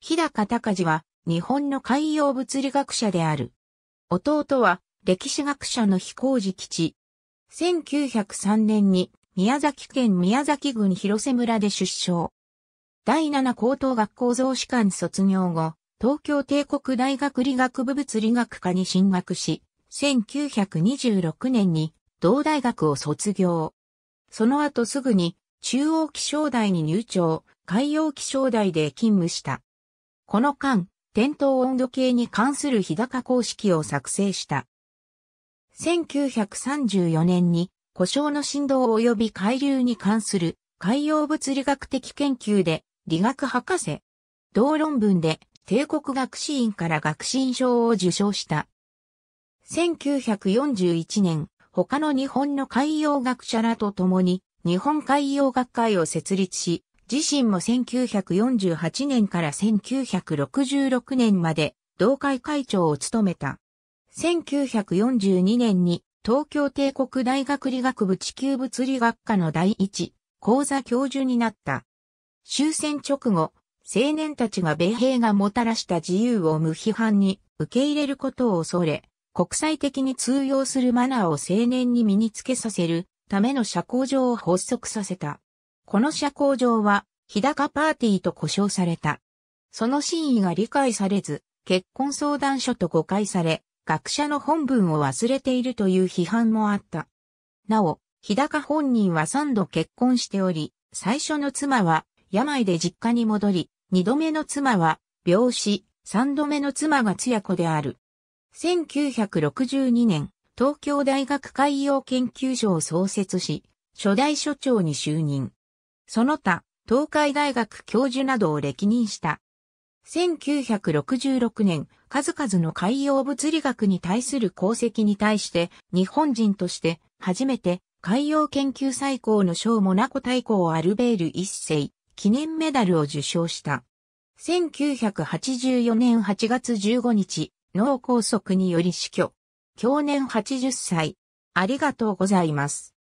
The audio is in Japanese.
日高隆治は日本の海洋物理学者である。弟は歴史学者の飛行寺吉。1903年に宮崎県宮崎郡広瀬村で出生。第7高等学校増士官卒業後、東京帝国大学理学部物理学科に進学し、1926年に同大学を卒業。その後すぐに中央気象台に入庁、海洋気象台で勤務した。この間、点灯温度計に関する日高公式を作成した。1934年に故障の振動及び海流に関する海洋物理学的研究で理学博士。同論文で帝国学士院から学士院賞を受賞した。1941年、他の日本の海洋学者らと共に日本海洋学会を設立し、自身も1948年から1966年まで同会会長を務めた。1942年に東京帝国大学理学部地球物理学科の第一講座教授になった。終戦直後、青年たちが米兵がもたらした自由を無批判に受け入れることを恐れ、国際的に通用するマナーを青年に身につけさせるための社交場を発足させた。この社交場は、日高パーティーと呼称された。その真意が理解されず、結婚相談所と誤解され、学者の本文を忘れているという批判もあった。なお、日高本人は3度結婚しており、最初の妻は病で実家に戻り、2度目の妻は病死、3度目の妻が津屋子である。1962年、東京大学海洋研究所を創設し、初代所長に就任。その他、東海大学教授などを歴任した。1966年、数々の海洋物理学に対する功績に対して、日本人として初めて海洋研究最高の賞モナコ大公アルベール一世記念メダルを受賞した。1984年8月15日、脳梗塞により死去。去年80歳。ありがとうございます。